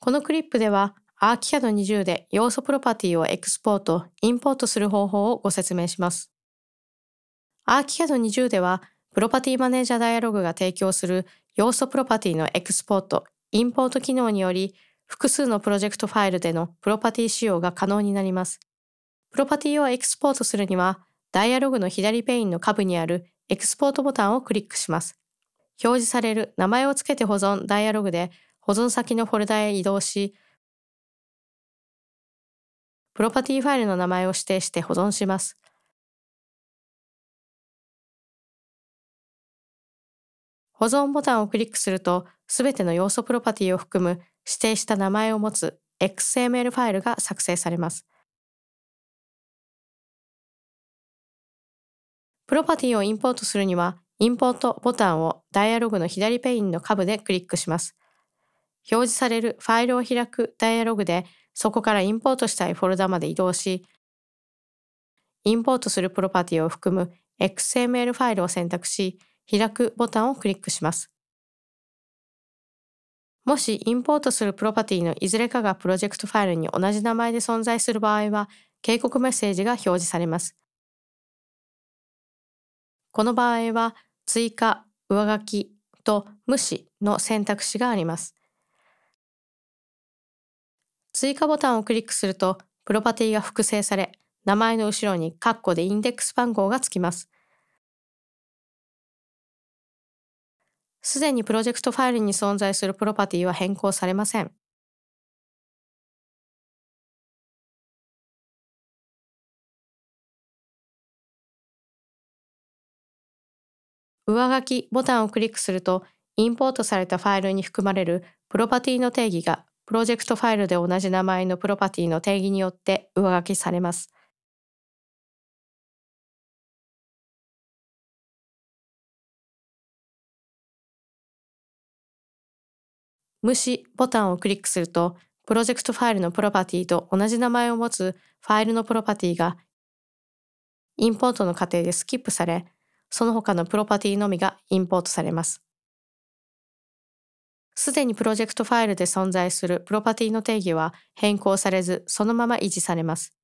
このクリップでは ArchiCAD20 で要素プロパティをエクスポート、インポートする方法をご説明します。ArchiCAD20 ではプロパティマネージャーダイアログが提供する要素プロパティのエクスポート、インポート機能により複数のプロジェクトファイルでのプロパティ使用が可能になります。プロパティをエクスポートするにはダイアログの左ペインの下部にあるエクスポートボタンをクリックします。表示される名前を付けて保存ダイアログで保存先のフォルダへ移動し、プロパティファイルの名前を指定して保存します。保存ボタンをクリックすると、すべての要素プロパティを含む指定した名前を持つ XML ファイルが作成されます。プロパティをインポートするには、インポートボタンをダイアログの左ペインの下部でクリックします。表示されるファイルを開くダイアログで、そこからインポートしたいフォルダまで移動し、インポートするプロパティを含む XML ファイルを選択し、開くボタンをクリックします。もしインポートするプロパティのいずれかがプロジェクトファイルに同じ名前で存在する場合は、警告メッセージが表示されます。この場合は、追加、上書きと無視の選択肢があります。追加ボタンをクリックすると、プロパティが複製され、名前の後ろにカッコでインデックス番号がつきます。すでにプロジェクトファイルに存在するプロパティは変更されません。上書きボタンをクリックすると、インポートされたファイルに含まれるプロパティの定義がプロジェクトファイルで同じ名前のプロパティの定義によって上書きされます。無視ボタンをクリックすると、プロジェクトファイルのプロパティと同じ名前を持つファイルのプロパティがインポートの過程でスキップされ、その他のプロパティのみがインポートされます。すでにプロジェクトファイルで存在するプロパティの定義は変更されずそのまま維持されます。